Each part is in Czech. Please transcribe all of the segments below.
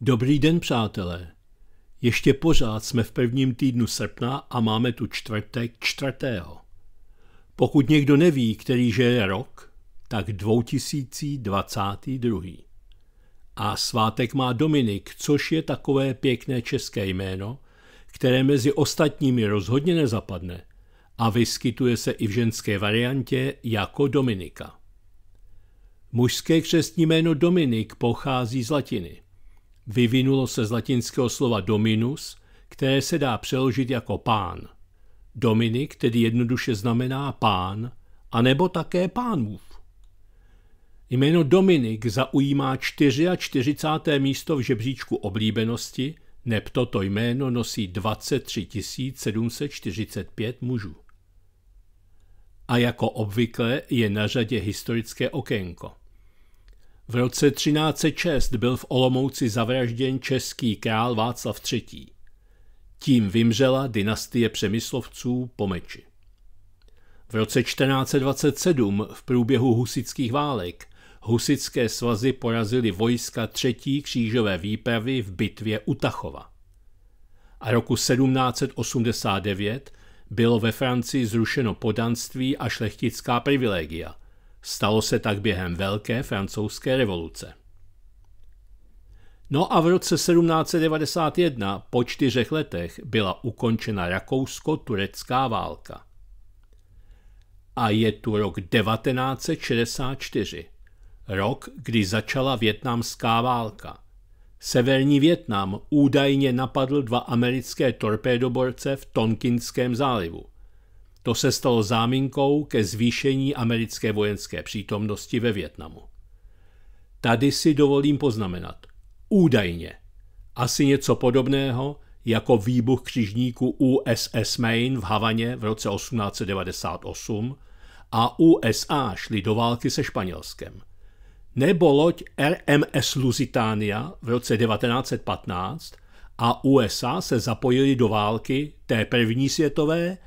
Dobrý den, přátelé. Ještě pořád jsme v prvním týdnu srpna a máme tu čtvrtek čtvrtého. Pokud někdo neví, který že je rok, tak 2022. A svátek má Dominik, což je takové pěkné české jméno, které mezi ostatními rozhodně nezapadne a vyskytuje se i v ženské variantě jako Dominika. Mužské křestní jméno Dominik pochází z latiny – Vyvinulo se z latinského slova dominus, které se dá přeložit jako pán. Dominik tedy jednoduše znamená pán, anebo také pánův. Jméno Dominik zaujímá 44. místo v žebříčku oblíbenosti, neb toto jméno nosí 23 745 mužů. A jako obvykle je na řadě historické okénko. V roce 1306 byl v Olomouci zavražděn český král Václav III. Tím vymřela dynastie Přemyslovců meči. V roce 1427 v průběhu husických válek husické svazy porazily vojska třetí křížové výpravy v bitvě u Tachova. A roku 1789 bylo ve Francii zrušeno podanství a šlechtická privilegia – Stalo se tak během Velké francouzské revoluce. No a v roce 1791, po čtyřech letech, byla ukončena rakousko-turecká válka. A je tu rok 1964, rok, kdy začala větnamská válka. Severní Větnam údajně napadl dva americké torpédoborce v Tonkinském zálivu. To se stalo záminkou ke zvýšení americké vojenské přítomnosti ve Větnamu. Tady si dovolím poznamenat. Údajně. Asi něco podobného jako výbuch křižníku USS Maine v Havaně v roce 1898 a USA šly do války se Španělskem. Nebo loď RMS Lusitania v roce 1915 a USA se zapojili do války té první světové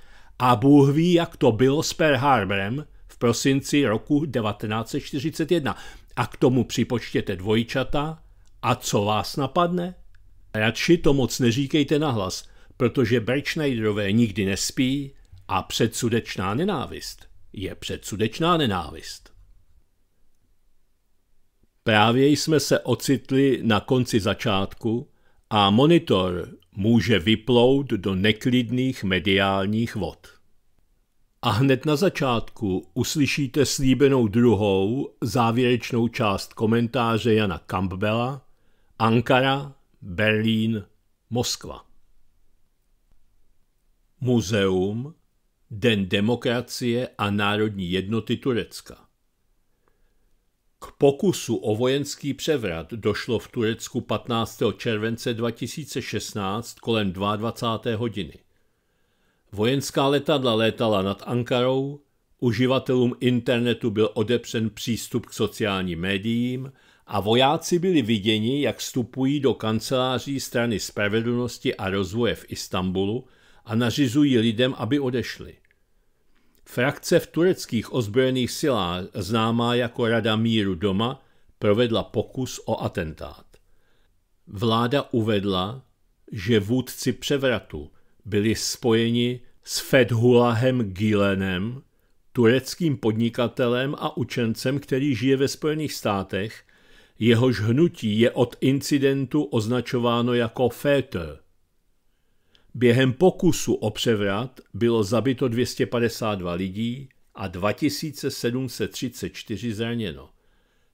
a Bůh ví, jak to bylo s Pearl Harborem v prosinci roku 1941. A k tomu připočtěte dvojčata a co vás napadne? Radši to moc neříkejte nahlas, protože Brčnajderové nikdy nespí a předsudečná nenávist je předsudečná nenávist. Právě jsme se ocitli na konci začátku a monitor může vyplout do neklidných mediálních vod. A hned na začátku uslyšíte slíbenou druhou závěrečnou část komentáře Jana Campbella Ankara, Berlín, Moskva. Muzeum Den demokracie a národní jednoty Turecka k pokusu o vojenský převrat došlo v Turecku 15. července 2016 kolem 22. hodiny. Vojenská letadla létala nad Ankarou, uživatelům internetu byl odepřen přístup k sociálním médiím a vojáci byli viděni, jak vstupují do kanceláří strany spravedlnosti a rozvoje v Istanbulu a nařizují lidem, aby odešli. Frakce v tureckých ozbrojených silách, známá jako Rada míru doma, provedla pokus o atentát. Vláda uvedla, že vůdci převratu byli spojeni s Fedhulahem Gilenem, tureckým podnikatelem a učencem, který žije ve Spojených státech, jehož hnutí je od incidentu označováno jako Féter – Během pokusu o převrat bylo zabito 252 lidí a 2734 zraněno.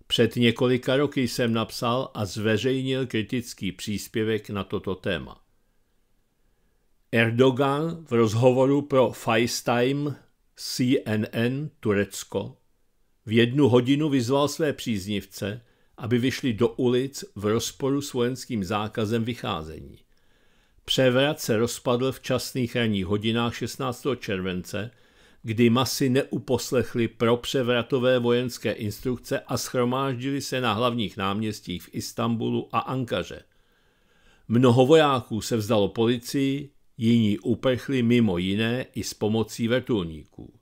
Před několika roky jsem napsal a zveřejnil kritický příspěvek na toto téma. Erdogan v rozhovoru pro FaceTime CNN Turecko v jednu hodinu vyzval své příznivce, aby vyšli do ulic v rozporu s vojenským zákazem vycházení. Převrat se rozpadl v časných ranních hodinách 16. července, kdy masy neuposlechly pro převratové vojenské instrukce a schromáždili se na hlavních náměstích v Istanbulu a Ankaře. Mnoho vojáků se vzdalo policii, jiní uprchli mimo jiné i s pomocí vrtulníků.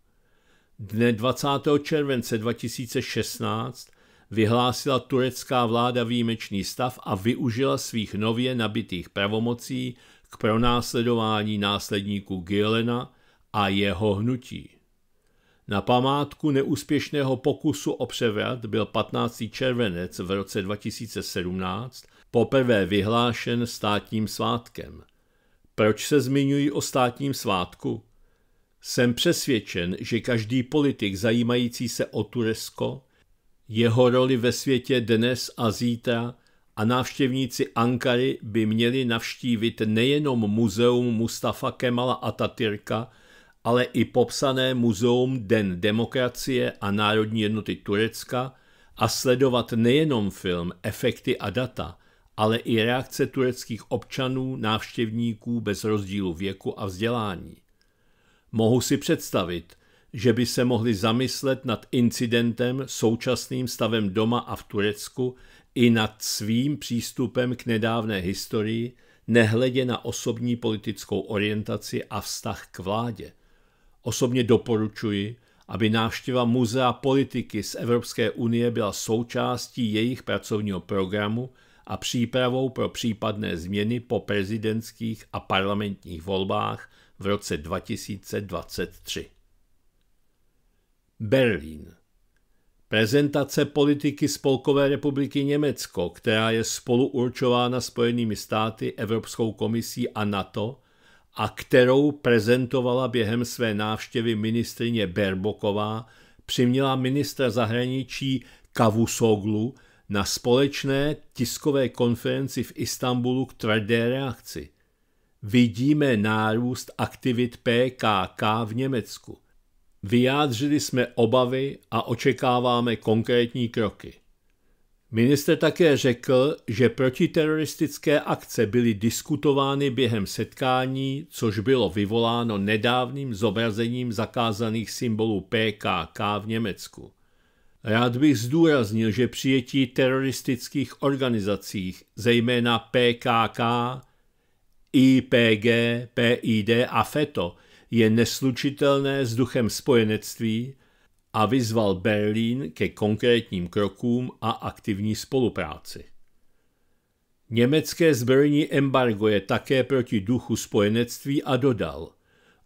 Dne 20. července 2016 vyhlásila turecká vláda výjimečný stav a využila svých nově nabitých pravomocí k pronásledování následníků Gilena a jeho hnutí. Na památku neúspěšného pokusu o převrat byl 15. červenec v roce 2017 poprvé vyhlášen státním svátkem. Proč se zmiňují o státním svátku? Jsem přesvědčen, že každý politik zajímající se o Turecko, jeho roli ve světě dnes a zítra a návštěvníci Ankary by měli navštívit nejenom muzeum Mustafa Kemala Atatürka, ale i popsané muzeum Den demokracie a národní jednoty Turecka a sledovat nejenom film Efekty a data, ale i reakce tureckých občanů, návštěvníků bez rozdílu věku a vzdělání. Mohu si představit, že by se mohli zamyslet nad incidentem současným stavem doma a v Turecku, i nad svým přístupem k nedávné historii, nehledě na osobní politickou orientaci a vztah k vládě. Osobně doporučuji, aby návštěva Muzea politiky z Evropské unie byla součástí jejich pracovního programu a přípravou pro případné změny po prezidentských a parlamentních volbách v roce 2023. Berlín Prezentace politiky Spolkové republiky Německo, která je spolu určována Spojenými státy, Evropskou komisí a NATO a kterou prezentovala během své návštěvy ministrině Berboková, přiměla ministra zahraničí Kavusoglu na společné tiskové konferenci v Istanbulu k tvrdé reakci. Vidíme nárůst aktivit PKK v Německu. Vyjádřili jsme obavy a očekáváme konkrétní kroky. Minister také řekl, že protiteroristické akce byly diskutovány během setkání, což bylo vyvoláno nedávným zobrazením zakázaných symbolů PKK v Německu. Rád bych zdůraznil, že přijetí teroristických organizacích, zejména PKK, IPG, PID a FETO, je neslučitelné s duchem spojenectví a vyzval Berlín ke konkrétním krokům a aktivní spolupráci. Německé zbrojní embargo je také proti duchu spojenectví a dodal: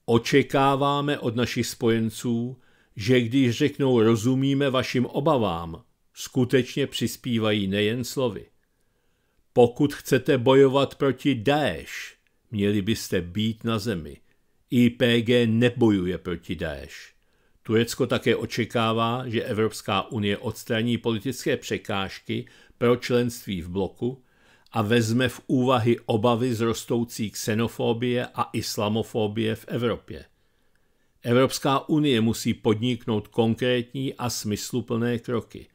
Očekáváme od našich spojenců, že když řeknou rozumíme vašim obavám, skutečně přispívají nejen slovy. Pokud chcete bojovat proti Daesh, měli byste být na zemi. IPG nebojuje proti Daesh. Turecko také očekává, že Evropská unie odstraní politické překážky pro členství v bloku a vezme v úvahy obavy z rostoucí xenofobie a islamofobie v Evropě. Evropská unie musí podniknout konkrétní a smysluplné kroky.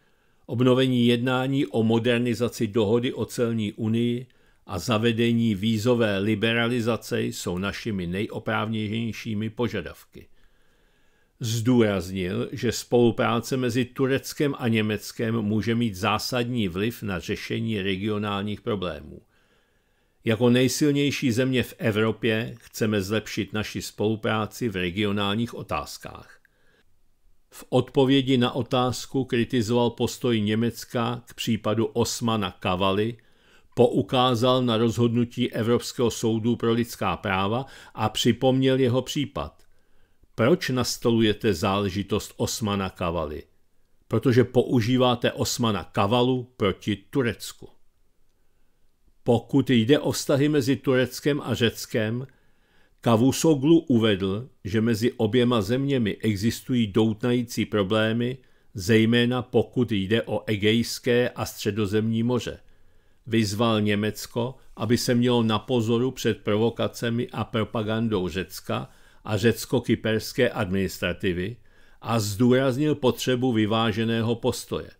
Obnovení jednání o modernizaci dohody o celní unii – a zavedení vízové liberalizace jsou našimi nejoprávněnějšími požadavky. Zdůraznil, že spolupráce mezi Tureckem a Německem může mít zásadní vliv na řešení regionálních problémů. Jako nejsilnější země v Evropě chceme zlepšit naši spolupráci v regionálních otázkách. V odpovědi na otázku kritizoval postoj Německa k případu Osmana Kavaly – poukázal na rozhodnutí Evropského soudu pro lidská práva a připomněl jeho případ. Proč nastolujete záležitost Osmana Kavaly? Protože používáte Osmana Kavalu proti Turecku. Pokud jde o vztahy mezi Tureckem a Řeckem, Kavusoglu uvedl, že mezi oběma zeměmi existují doutnající problémy, zejména pokud jde o Egejské a Středozemní moře – vyzval Německo, aby se mělo na pozoru před provokacemi a propagandou Řecka a řecko-kyperské administrativy a zdůraznil potřebu vyváženého postoje.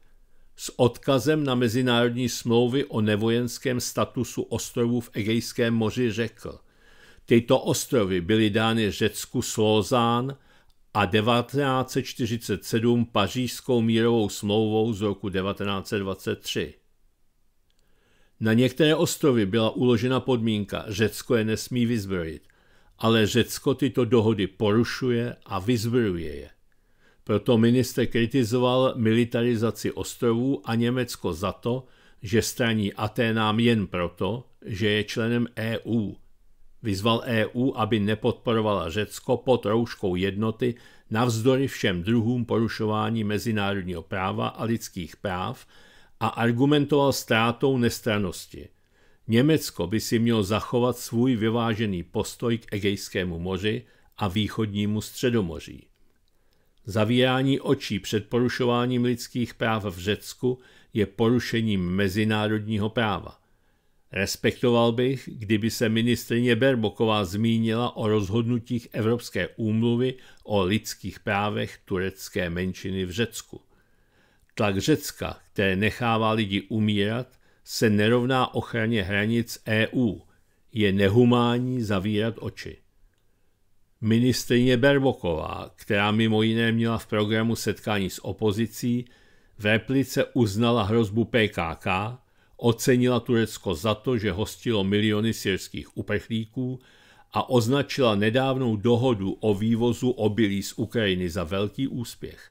S odkazem na mezinárodní smlouvy o nevojenském statusu ostrovů v Egejském moři řekl, tyto ostrovy byly dány Řecku Slozán a 1947 pařížskou mírovou smlouvou z roku 1923. Na některé ostrovy byla uložena podmínka, Řecko je nesmí vyzbrojit, ale Řecko tyto dohody porušuje a vyzbrojuje je. Proto minister kritizoval militarizaci ostrovů a Německo za to, že straní Aténám jen proto, že je členem EU. Vyzval EU, aby nepodporovala Řecko pod rouškou jednoty navzdory všem druhům porušování mezinárodního práva a lidských práv, a argumentoval ztrátou nestranosti. Německo by si mělo zachovat svůj vyvážený postoj k Egejskému moři a východnímu středomoří. Zavírání očí před porušováním lidských práv v Řecku je porušením mezinárodního práva. Respektoval bych, kdyby se ministrině Berboková zmínila o rozhodnutích Evropské úmluvy o lidských právech turecké menšiny v Řecku. Tlak Řecka, které nechává lidi umírat, se nerovná ochraně hranic EU. Je nehumání zavírat oči. Ministrině Berboková, která mimo jiné měla v programu setkání s opozicí, v replice uznala hrozbu PKK, ocenila Turecko za to, že hostilo miliony syrských uprchlíků a označila nedávnou dohodu o vývozu obilí z Ukrajiny za velký úspěch.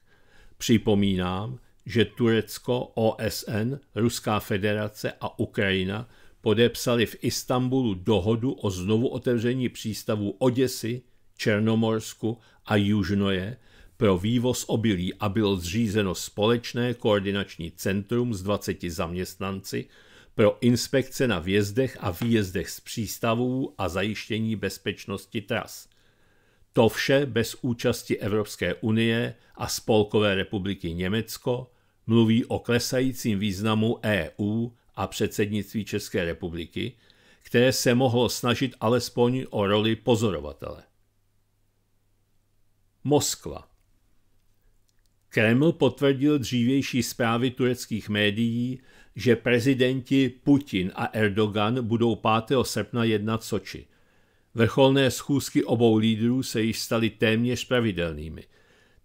Připomínám, že Turecko, OSN, Ruská federace a Ukrajina podepsali v Istanbulu dohodu o znovu otevření přístavů Oděsy, Černomorsku a Južnoje pro vývoz obilí a bylo zřízeno společné koordinační centrum s 20 zaměstnanci pro inspekce na vjezdech a výjezdech z přístavů a zajištění bezpečnosti tras. To vše bez účasti Evropské unie a Spolkové republiky Německo mluví o klesajícím významu EU a předsednictví České republiky, které se mohlo snažit alespoň o roli pozorovatele. Moskva Kreml potvrdil dřívější zprávy tureckých médií, že prezidenti Putin a Erdogan budou 5. srpna jednat Soči. Vrcholné schůzky obou lídrů se již staly téměř pravidelnými.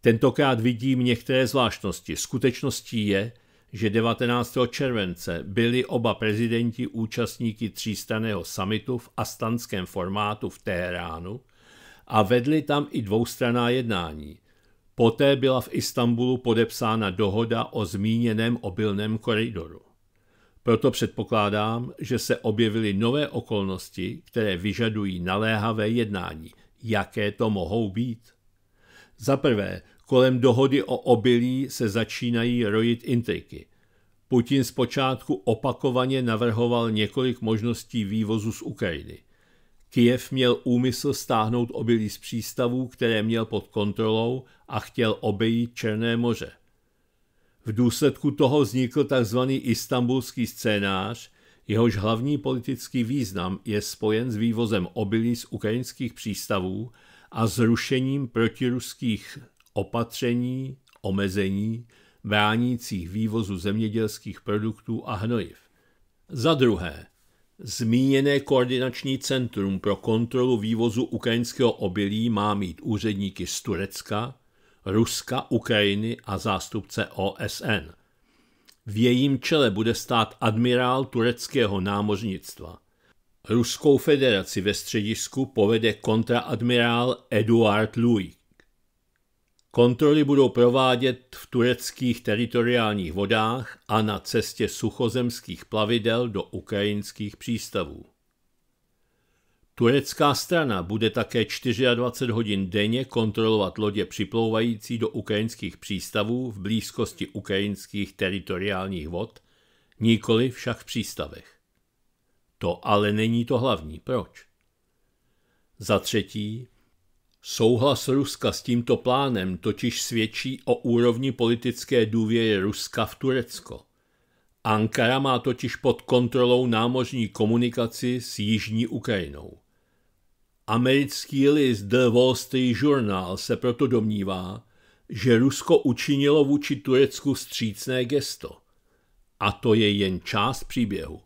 Tentokrát vidím některé zvláštnosti. Skutečností je, že 19. července byli oba prezidenti účastníky třístraného samitu v astanském formátu v Teheránu a vedli tam i dvoustraná jednání. Poté byla v Istanbulu podepsána dohoda o zmíněném obilném koridoru. Proto předpokládám, že se objevily nové okolnosti, které vyžadují naléhavé jednání. Jaké to mohou být? Za prvé, kolem dohody o obilí se začínají rojit intriky. Putin zpočátku opakovaně navrhoval několik možností vývozu z Ukrajiny. Kiev měl úmysl stáhnout obilí z přístavů, které měl pod kontrolou a chtěl obejít Černé moře. V důsledku toho vznikl tzv. istambulský scénář, jehož hlavní politický význam je spojen s vývozem obilí z ukrajinských přístavů a zrušením protiruských opatření, omezení, bránících vývozu zemědělských produktů a hnojiv. Za druhé, Zmíněné koordinační centrum pro kontrolu vývozu ukrajinského obilí má mít úředníky z Turecka, Ruska, Ukrajiny a zástupce OSN. V jejím čele bude stát admirál tureckého námořnictva. Ruskou federaci ve středisku povede kontraadmirál Eduard Luik. Kontroly budou provádět v tureckých teritoriálních vodách a na cestě suchozemských plavidel do ukrajinských přístavů. Turecká strana bude také 24 hodin denně kontrolovat lodě připlouvající do ukrajinských přístavů v blízkosti ukrajinských teritoriálních vod, nikoli však v přístavech. To ale není to hlavní. Proč? Za třetí, souhlas Ruska s tímto plánem totiž svědčí o úrovni politické důvěry Ruska v Turecko. Ankara má totiž pod kontrolou námořní komunikaci s jižní Ukrajinou. Americký list The Wall Street Journal se proto domnívá, že Rusko učinilo vůči Turecku střícné gesto. A to je jen část příběhu.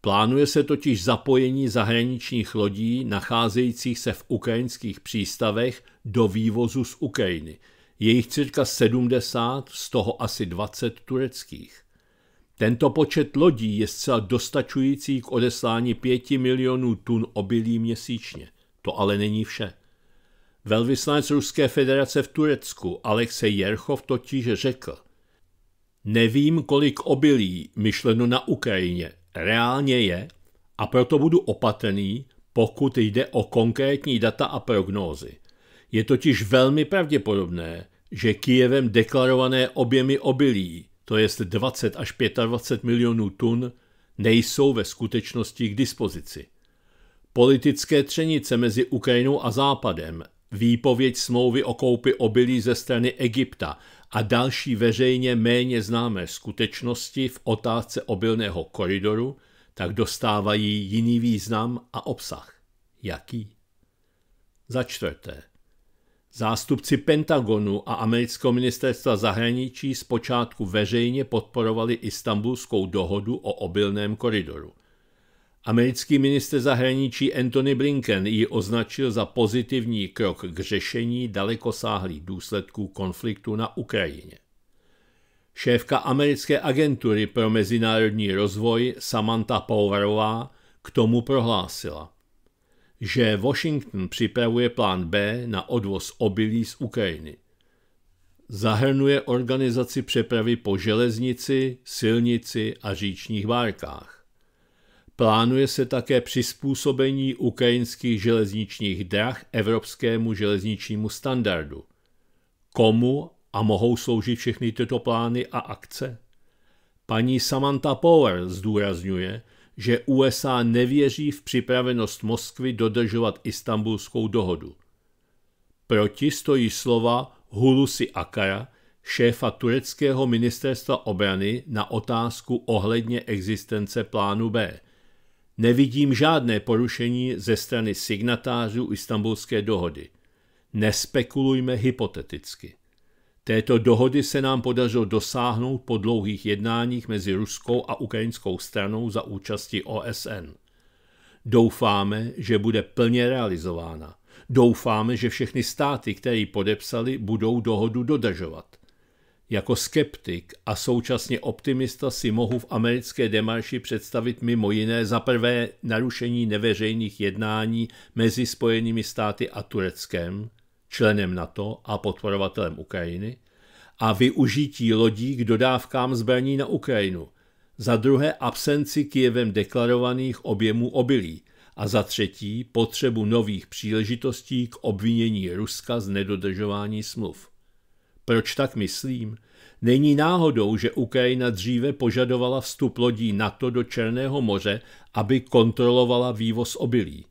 Plánuje se totiž zapojení zahraničních lodí nacházejících se v ukrajinských přístavech do vývozu z Ukrajiny. Je jich cirka 70, z toho asi 20 tureckých. Tento počet lodí je zcela dostačující k odeslání 5 milionů tun obilí měsíčně. To ale není vše. Velvyslanec Ruské federace v Turecku Alexej Jerchov totiž řekl, nevím, kolik obilí myšleno na Ukrajině reálně je a proto budu opatrný, pokud jde o konkrétní data a prognózy. Je totiž velmi pravděpodobné, že Kijevem deklarované objemy obilí, to jest 20 až 25 milionů tun, nejsou ve skutečnosti k dispozici. Politické třenice mezi Ukrajinou a Západem, výpověď smlouvy o koupi obilí ze strany Egypta a další veřejně méně známé skutečnosti v otázce obilného koridoru tak dostávají jiný význam a obsah. Jaký? Za čtvrté. Zástupci Pentagonu a amerického ministerstva zahraničí zpočátku veřejně podporovali istambulskou dohodu o obilném koridoru. Americký minister zahraničí Anthony Blinken ji označil za pozitivní krok k řešení dalekosáhlých důsledků konfliktu na Ukrajině. Šéfka americké agentury pro mezinárodní rozvoj Samantha Powerová k tomu prohlásila, že Washington připravuje plán B na odvoz obilí z Ukrajiny. Zahrnuje organizaci přepravy po železnici, silnici a říčních várkách. Plánuje se také přizpůsobení ukrajinských železničních drah evropskému železničnímu standardu. Komu a mohou sloužit všechny tyto plány a akce? Paní Samantha Power zdůrazňuje, že USA nevěří v připravenost Moskvy dodržovat istambulskou dohodu. Proti stojí slova Hulusi Akara, šéfa tureckého ministerstva obrany na otázku ohledně existence plánu B – Nevidím žádné porušení ze strany signatářů Istanbulské dohody. Nespekulujme hypoteticky. Této dohody se nám podařilo dosáhnout po dlouhých jednáních mezi ruskou a ukrajinskou stranou za účasti OSN. Doufáme, že bude plně realizována. Doufáme, že všechny státy, které ji podepsali, budou dohodu dodržovat. Jako skeptik a současně optimista si mohu v americké demarši představit mimo jiné za prvé narušení neveřejných jednání mezi Spojenými státy a Tureckem, členem NATO a podporovatelem Ukrajiny, a využití lodí k dodávkám zbraní na Ukrajinu, za druhé absenci Kijevem deklarovaných objemů obilí a za třetí potřebu nových příležitostí k obvinění Ruska z nedodržování smluv. Proč tak myslím? Není náhodou, že Ukrajina dříve požadovala vstup lodí NATO do Černého moře, aby kontrolovala vývoz obilí.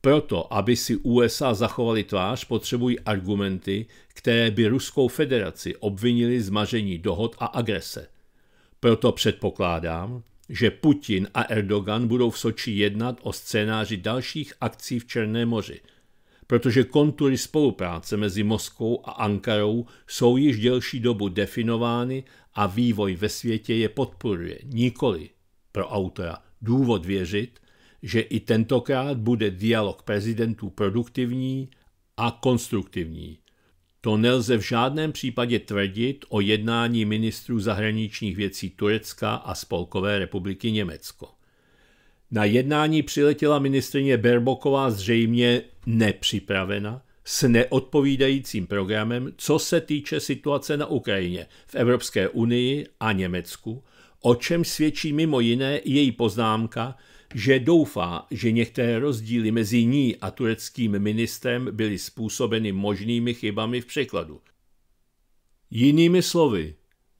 Proto, aby si USA zachovali tvář, potřebují argumenty, které by Ruskou federaci obvinili z maření dohod a agrese. Proto předpokládám, že Putin a Erdogan budou v Soči jednat o scénáři dalších akcí v Černém moři – protože kontury spolupráce mezi Moskou a Ankarou jsou již delší dobu definovány a vývoj ve světě je podporuje. Nikoli pro autora důvod věřit, že i tentokrát bude dialog prezidentů produktivní a konstruktivní. To nelze v žádném případě tvrdit o jednání ministrů zahraničních věcí Turecka a Spolkové republiky Německo. Na jednání přiletěla ministrině Berboková zřejmě nepřipravena, s neodpovídajícím programem, co se týče situace na Ukrajině, v Evropské unii a Německu, o čem svědčí mimo jiné její poznámka, že doufá, že některé rozdíly mezi ní a tureckým ministrem byly způsobeny možnými chybami v překladu. Jinými slovy,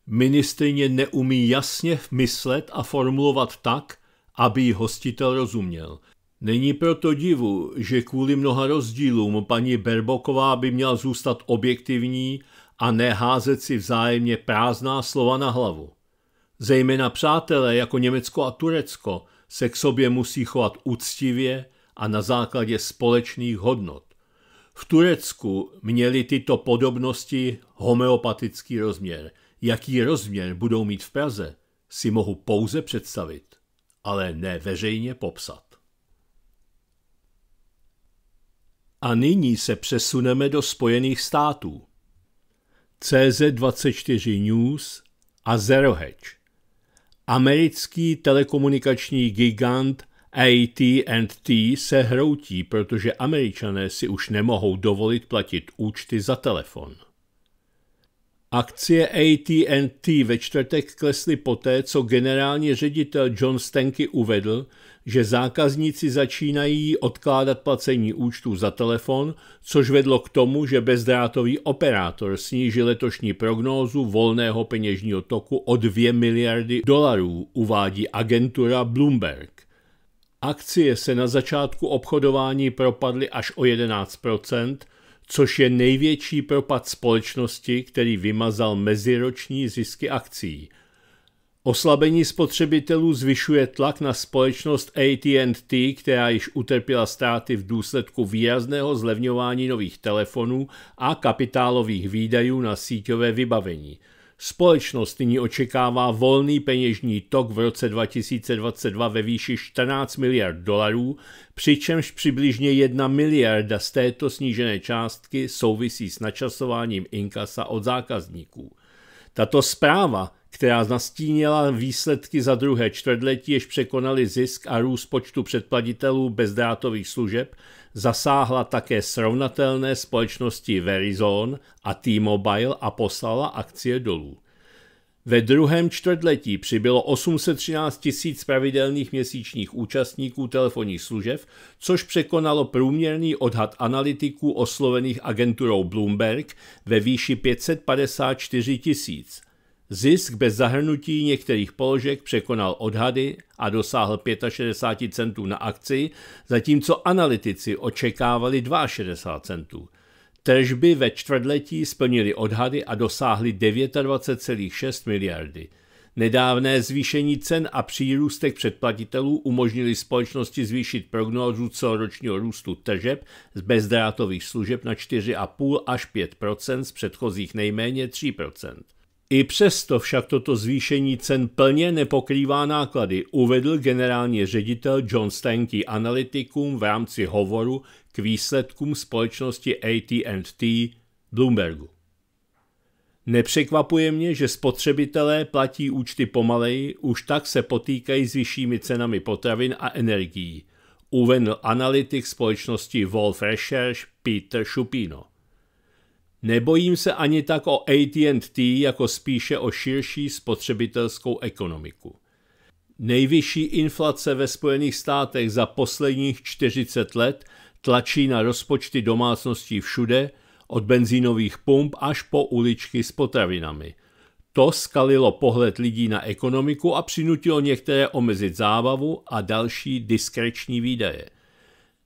ministrině neumí jasně myslet a formulovat tak, aby ji hostitel rozuměl. Není proto divu, že kvůli mnoha rozdílům paní Berboková by měla zůstat objektivní a neházet si vzájemně prázdná slova na hlavu. Zejména přátelé jako Německo a Turecko se k sobě musí chovat úctivě a na základě společných hodnot. V Turecku měly tyto podobnosti homeopatický rozměr. Jaký rozměr budou mít v Praze, si mohu pouze představit ale ne veřejně popsat. A nyní se přesuneme do Spojených států. CZ24 News a ZeroHedge. Americký telekomunikační gigant AT&T se hroutí, protože američané si už nemohou dovolit platit účty za telefon. Akcie AT&T ve čtvrtek klesly poté, co generální ředitel John Stenky uvedl, že zákazníci začínají odkládat placení účtů za telefon, což vedlo k tomu, že bezdrátový operátor snížil letošní prognózu volného peněžního toku o 2 miliardy dolarů, uvádí agentura Bloomberg. Akcie se na začátku obchodování propadly až o 11 což je největší propad společnosti, který vymazal meziroční zisky akcí. Oslabení spotřebitelů zvyšuje tlak na společnost AT&T, která již utrpěla ztráty v důsledku výrazného zlevňování nových telefonů a kapitálových výdajů na síťové vybavení – Společnost nyní očekává volný peněžní tok v roce 2022 ve výši 14 miliard dolarů, přičemž přibližně 1 miliarda z této snížené částky souvisí s načasováním inkasa od zákazníků. Tato zpráva, která nastínila výsledky za druhé čtvrtletí, jež překonali zisk a růst počtu předplatitelů bezdrátových služeb, zasáhla také srovnatelné společnosti Verizon a T-Mobile a poslala akcie dolů. Ve druhém čtvrtletí přibylo 813 tisíc pravidelných měsíčních účastníků telefonních služeb, což překonalo průměrný odhad analytiků oslovených agenturou Bloomberg ve výši 554 tisíc – Zisk bez zahrnutí některých položek překonal odhady a dosáhl 65 centů na akci, zatímco analytici očekávali 62 centů. Tržby ve čtvrtletí splnily odhady a dosáhly 29,6 miliardy. Nedávné zvýšení cen a přírůstek předplatitelů umožnili společnosti zvýšit prognózu celoročního růstu tržeb z bezdrátových služeb na 4,5 až 5 z předchozích nejméně 3 i přesto však toto zvýšení cen plně nepokrývá náklady, uvedl generální ředitel John Stanky analytikům v rámci hovoru k výsledkům společnosti AT&T Bloombergu. Nepřekvapuje mě, že spotřebitelé platí účty pomaleji, už tak se potýkají s vyššími cenami potravin a energií, uvedl analytik společnosti Wolf Research Peter Schupino. Nebojím se ani tak o AT&T, jako spíše o širší spotřebitelskou ekonomiku. Nejvyšší inflace ve Spojených státech za posledních 40 let tlačí na rozpočty domácností všude, od benzínových pump až po uličky s potravinami. To skalilo pohled lidí na ekonomiku a přinutilo některé omezit zábavu a další diskreční výdaje –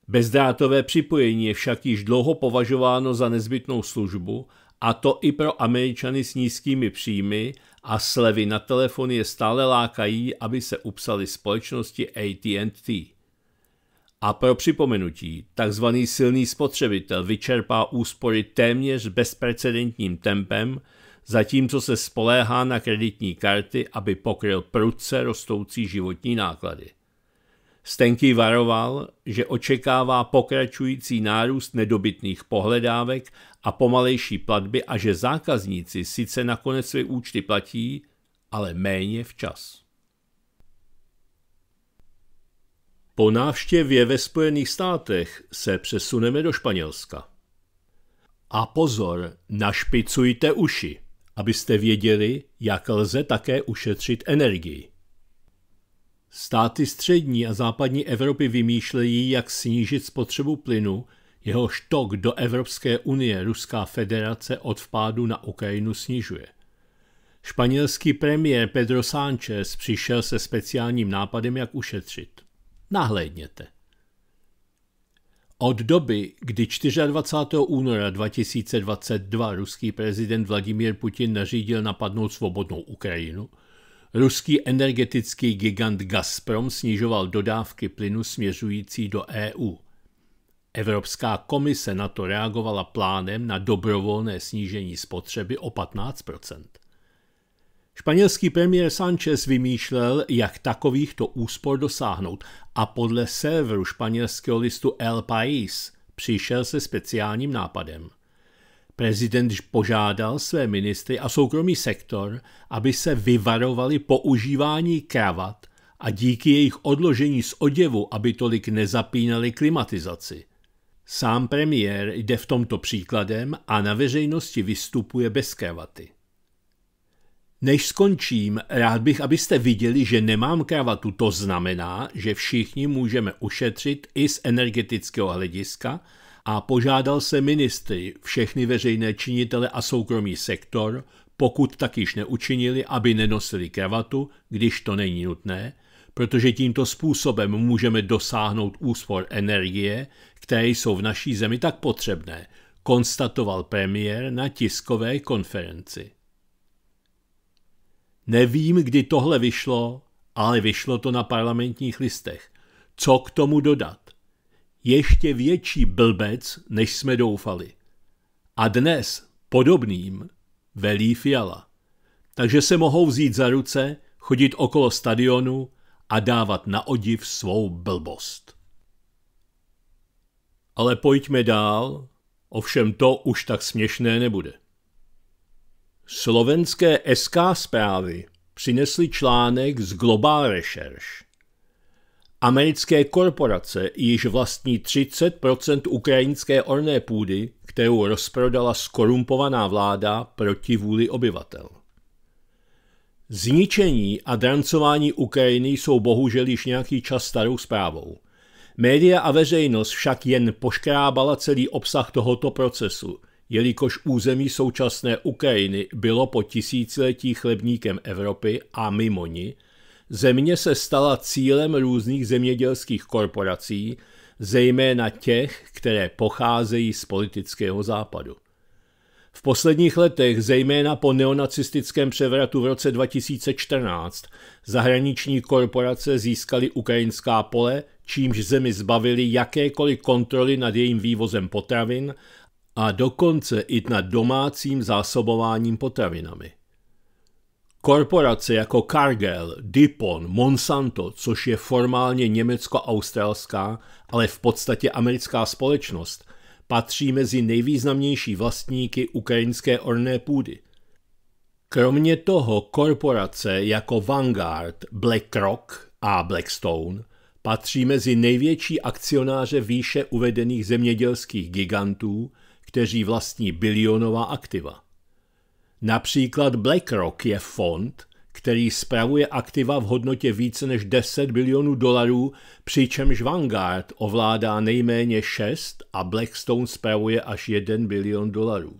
Bezdrátové připojení je však již dlouho považováno za nezbytnou službu, a to i pro Američany s nízkými příjmy a slevy na telefony je stále lákají, aby se upsali společnosti AT&T. A pro připomenutí, takzvaný silný spotřebitel vyčerpá úspory téměř bezprecedentním tempem, zatímco se spoléhá na kreditní karty, aby pokryl prudce rostoucí životní náklady. Stenky varoval, že očekává pokračující nárůst nedobytných pohledávek a pomalejší platby a že zákazníci sice nakonec své účty platí, ale méně včas. Po návštěvě ve Spojených státech se přesuneme do Španělska. A pozor, našpicujte uši, abyste věděli, jak lze také ušetřit energii. Státy střední a západní Evropy vymýšlejí, jak snížit spotřebu plynu, jeho štok do Evropské unie Ruská federace od vpádu na Ukrajinu snižuje. Španělský premiér Pedro Sánchez přišel se speciálním nápadem, jak ušetřit. Nahlédněte. Od doby, kdy 24. února 2022 ruský prezident Vladimír Putin nařídil napadnout svobodnou Ukrajinu, Ruský energetický gigant Gazprom snižoval dodávky plynu směřující do EU. Evropská komise na to reagovala plánem na dobrovolné snížení spotřeby o 15 Španělský premiér Sanchez vymýšlel, jak takovýchto úspor dosáhnout a podle serveru španělského listu El País přišel se speciálním nápadem – Prezident požádal své ministry a soukromý sektor, aby se vyvarovali používání kravat a díky jejich odložení z oděvu, aby tolik nezapínali klimatizaci. Sám premiér jde v tomto příkladem a na veřejnosti vystupuje bez kravaty. Než skončím, rád bych, abyste viděli, že nemám kravatu. To znamená, že všichni můžeme ušetřit i z energetického hlediska – a požádal se ministry, všechny veřejné činitele a soukromý sektor, pokud tak již neučinili, aby nenosili kravatu, když to není nutné, protože tímto způsobem můžeme dosáhnout úspor energie, které jsou v naší zemi tak potřebné, konstatoval premiér na tiskové konferenci. Nevím, kdy tohle vyšlo, ale vyšlo to na parlamentních listech. Co k tomu dodat? ještě větší blbec, než jsme doufali. A dnes podobným velí Fiala. Takže se mohou vzít za ruce, chodit okolo stadionu a dávat na odiv svou blbost. Ale pojďme dál, ovšem to už tak směšné nebude. Slovenské SK zprávy přinesly článek z Global Research – Americké korporace již vlastní 30 ukrajinské orné půdy, kterou rozprodala skorumpovaná vláda proti vůli obyvatel. Zničení a drancování Ukrajiny jsou bohužel již nějaký čas starou zprávou. Média a veřejnost však jen poškrábala celý obsah tohoto procesu, jelikož území současné Ukrajiny bylo po tisíciletí chlebníkem Evropy a mimo ni Země se stala cílem různých zemědělských korporací, zejména těch, které pocházejí z politického západu. V posledních letech, zejména po neonacistickém převratu v roce 2014, zahraniční korporace získaly ukrajinská pole, čímž zemi zbavili jakékoliv kontroly nad jejím vývozem potravin a dokonce i nad domácím zásobováním potravinami. Korporace jako Cargill, Dupont, Monsanto, což je formálně německo-australská, ale v podstatě americká společnost, patří mezi nejvýznamnější vlastníky ukrajinské orné půdy. Kromě toho korporace jako Vanguard, BlackRock a Blackstone patří mezi největší akcionáře výše uvedených zemědělských gigantů, kteří vlastní bilionová aktiva. Například BlackRock je fond, který spravuje aktiva v hodnotě více než 10 bilionů dolarů, přičemž Vanguard ovládá nejméně 6 a Blackstone spravuje až 1 bilion dolarů.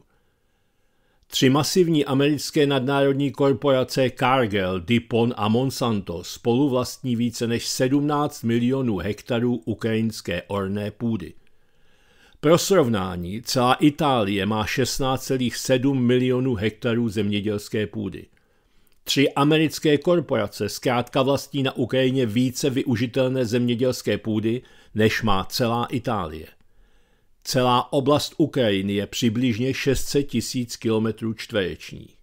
Tři masivní americké nadnárodní korporace Cargill, Dipon a Monsanto spolu vlastní více než 17 milionů hektarů ukrajinské orné půdy. Pro srovnání, celá Itálie má 16,7 milionů hektarů zemědělské půdy. Tři americké korporace zkrátka vlastní na Ukrajině více využitelné zemědělské půdy, než má celá Itálie. Celá oblast Ukrajiny je přibližně 600 tisíc km čtverečních.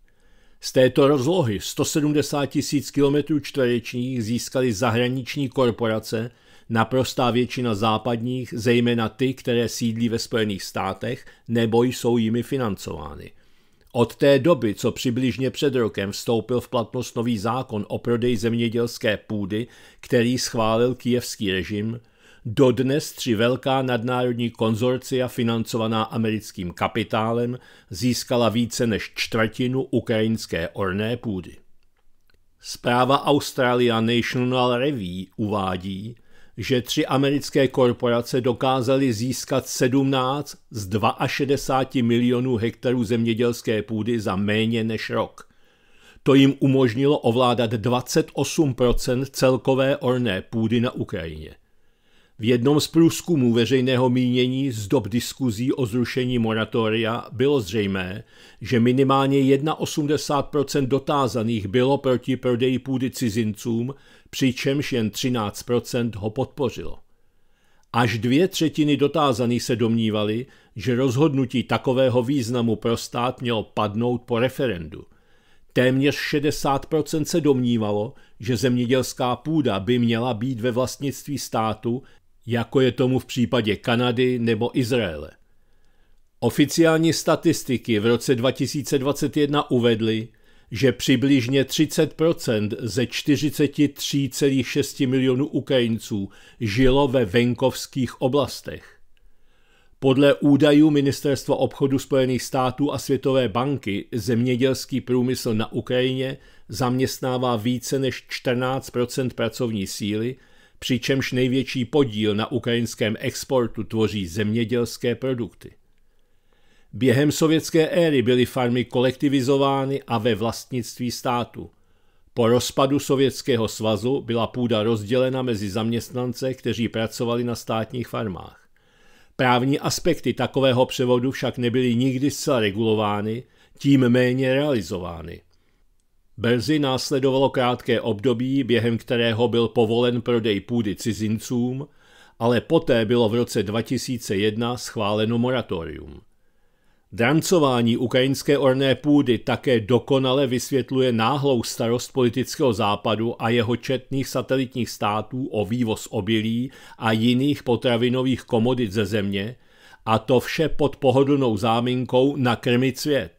Z této rozlohy 170 tisíc km čtverečních získaly zahraniční korporace – Naprostá většina západních, zejména ty, které sídlí ve Spojených státech nebo jsou jimi financovány. Od té doby, co přibližně před rokem vstoupil v platnost nový zákon o prodeji zemědělské půdy, který schválil kijevský režim, dodnes tři velká nadnárodní konzorcia financovaná americkým kapitálem získala více než čtvrtinu ukrajinské orné půdy. Zpráva Australia National Review uvádí, že tři americké korporace dokázaly získat 17 z 62 milionů hektarů zemědělské půdy za méně než rok. To jim umožnilo ovládat 28 celkové orné půdy na Ukrajině. V jednom z průzkumů veřejného mínění z dob diskuzí o zrušení moratoria bylo zřejmé, že minimálně 81 dotázaných bylo proti prodeji půdy cizincům přičemž jen 13 ho podpořilo. Až dvě třetiny dotázaných se domnívali, že rozhodnutí takového významu pro stát mělo padnout po referendu. Téměř 60 se domnívalo, že zemědělská půda by měla být ve vlastnictví státu, jako je tomu v případě Kanady nebo Izraele. Oficiální statistiky v roce 2021 uvedly, že přibližně 30 ze 43,6 milionů Ukrajinců žilo ve venkovských oblastech. Podle údajů Ministerstva obchodu Spojených států a Světové banky zemědělský průmysl na Ukrajině zaměstnává více než 14 pracovní síly, přičemž největší podíl na ukrajinském exportu tvoří zemědělské produkty. Během sovětské éry byly farmy kolektivizovány a ve vlastnictví státu. Po rozpadu Sovětského svazu byla půda rozdělena mezi zaměstnance, kteří pracovali na státních farmách. Právní aspekty takového převodu však nebyly nikdy zcela regulovány, tím méně realizovány. Brzy následovalo krátké období, během kterého byl povolen prodej půdy cizincům, ale poté bylo v roce 2001 schváleno moratorium. Drancování ukrajinské orné půdy také dokonale vysvětluje náhlou starost politického západu a jeho četných satelitních států o vývoz obilí a jiných potravinových komodit ze země, a to vše pod pohodlnou záminkou nakrmit svět.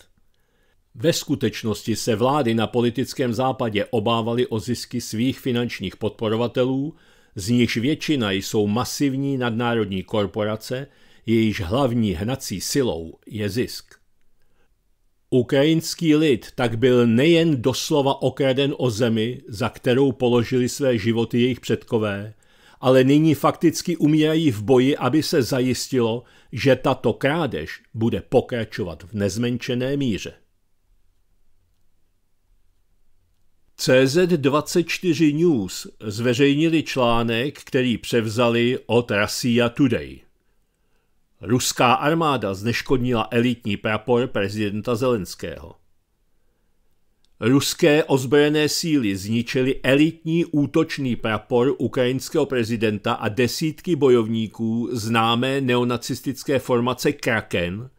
Ve skutečnosti se vlády na politickém západě obávaly o zisky svých finančních podporovatelů, z nichž většina jsou masivní nadnárodní korporace – jejíž hlavní hnací silou je zisk. Ukrajinský lid tak byl nejen doslova okraden o zemi, za kterou položili své životy jejich předkové, ale nyní fakticky umírají v boji, aby se zajistilo, že tato krádež bude pokračovat v nezmenšené míře. CZ24 News zveřejnili článek, který převzali od Russia Today. Ruská armáda zneškodnila elitní prapor prezidenta Zelenského. Ruské ozbrojené síly zničily elitní útočný prapor ukrajinského prezidenta a desítky bojovníků známé neonacistické formace Kraken,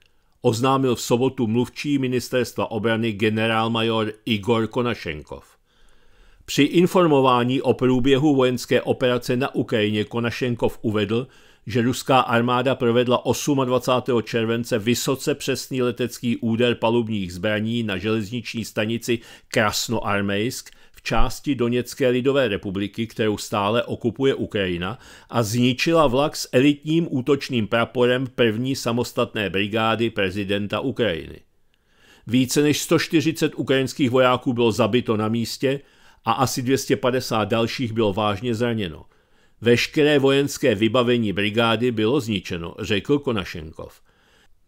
oznámil v sobotu mluvčí ministerstva obrany generálmajor Igor Konašenkov. Při informování o průběhu vojenské operace na Ukrajině Konašenkov uvedl, že ruská armáda provedla 28. července vysoce přesný letecký úder palubních zbraní na železniční stanici Krasnoarmejsk v části Doněcké lidové republiky, kterou stále okupuje Ukrajina, a zničila vlak s elitním útočným praporem první samostatné brigády prezidenta Ukrajiny. Více než 140 ukrajinských vojáků bylo zabito na místě a asi 250 dalších bylo vážně zraněno – Veškeré vojenské vybavení brigády bylo zničeno, řekl Konašenkov.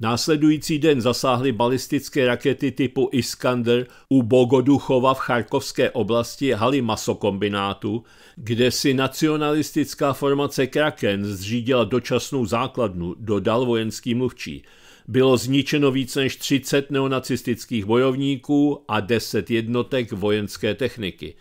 Následující den zasáhly balistické rakety typu Iskander u Bogoduchova v charkovské oblasti haly masokombinátu, kde si nacionalistická formace Kraken zřídila dočasnou základnu, dodal vojenský mluvčí. Bylo zničeno více než 30 neonacistických bojovníků a 10 jednotek vojenské techniky.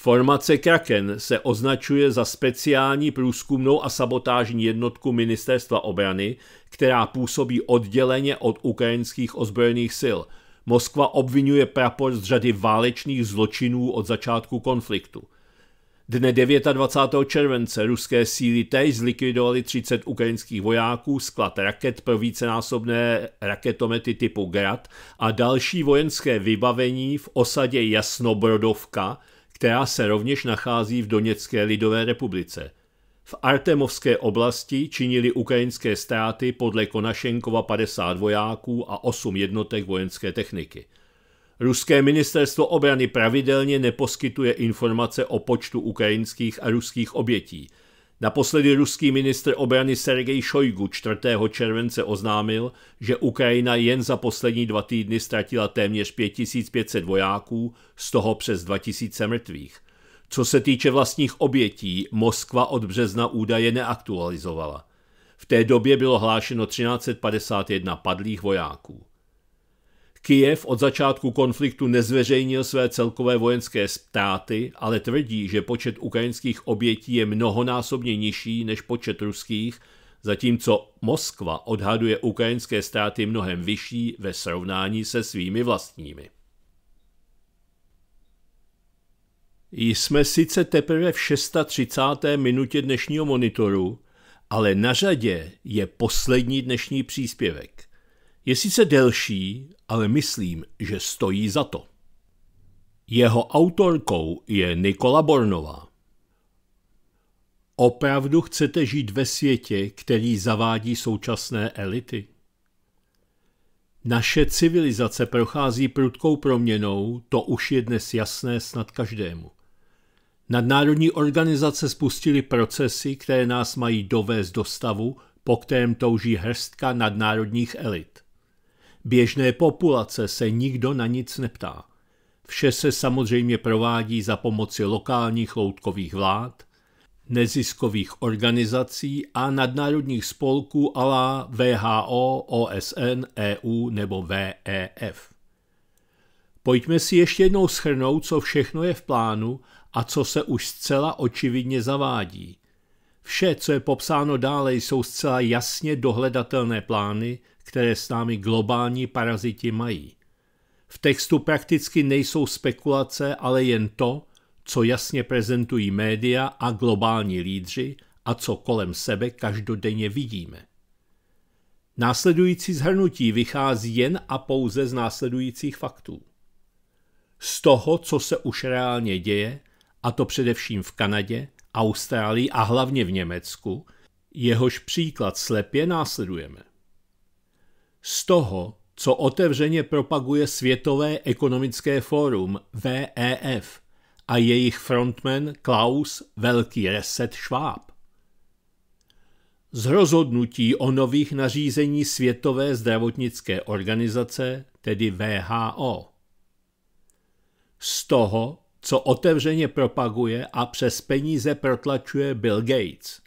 Formace Kraken se označuje za speciální průzkumnou a sabotážní jednotku Ministerstva obrany, která působí odděleně od ukrajinských ozbrojených sil. Moskva obvinuje prapor z řady válečných zločinů od začátku konfliktu. Dne 29. července ruské síly tež zlikvidovaly 30 ukrajinských vojáků, sklad raket pro vícenásobné raketomety typu Grad a další vojenské vybavení v osadě Jasnobrodovka – která se rovněž nachází v Doněcké lidové republice. V Artemovské oblasti činili ukrajinské ztráty podle Konašenkova 50 vojáků a 8 jednotek vojenské techniky. Ruské ministerstvo obrany pravidelně neposkytuje informace o počtu ukrajinských a ruských obětí – Naposledy ruský ministr obrany Sergej Šojgu 4. července oznámil, že Ukrajina jen za poslední dva týdny ztratila téměř 5500 vojáků, z toho přes 2000 mrtvých. Co se týče vlastních obětí, Moskva od března údaje neaktualizovala. V té době bylo hlášeno 1351 padlých vojáků. Kijev od začátku konfliktu nezveřejnil své celkové vojenské státy, ale tvrdí, že počet ukrajinských obětí je mnohonásobně nižší než počet ruských, zatímco Moskva odhaduje ukrajinské státy mnohem vyšší ve srovnání se svými vlastními. Jsme sice teprve v 630. minutě dnešního monitoru, ale na řadě je poslední dnešní příspěvek. Je sice delší, ale myslím, že stojí za to. Jeho autorkou je Nikola Bornová. Opravdu chcete žít ve světě, který zavádí současné elity? Naše civilizace prochází prudkou proměnou, to už je dnes jasné snad každému. Nadnárodní organizace spustily procesy, které nás mají dovést do stavu, po kterém touží hrstka nadnárodních elit. Běžné populace se nikdo na nic neptá. Vše se samozřejmě provádí za pomoci lokálních loutkových vlád, neziskových organizací a nadnárodních spolků ala VHO, OSN, EU nebo VEF. Pojďme si ještě jednou schrnout, co všechno je v plánu a co se už zcela očividně zavádí. Vše, co je popsáno dále, jsou zcela jasně dohledatelné plány, které s námi globální paraziti mají. V textu prakticky nejsou spekulace, ale jen to, co jasně prezentují média a globální lídři a co kolem sebe každodenně vidíme. Následující zhrnutí vychází jen a pouze z následujících faktů. Z toho, co se už reálně děje, a to především v Kanadě, Austrálii a hlavně v Německu, jehož příklad slepě následujeme z toho, co otevřeně propaguje Světové ekonomické fórum VEF a jejich frontman Klaus Velký Reset Schwab. Z rozhodnutí o nových nařízení Světové zdravotnické organizace, tedy VHO. Z toho, co otevřeně propaguje a přes peníze protlačuje Bill Gates,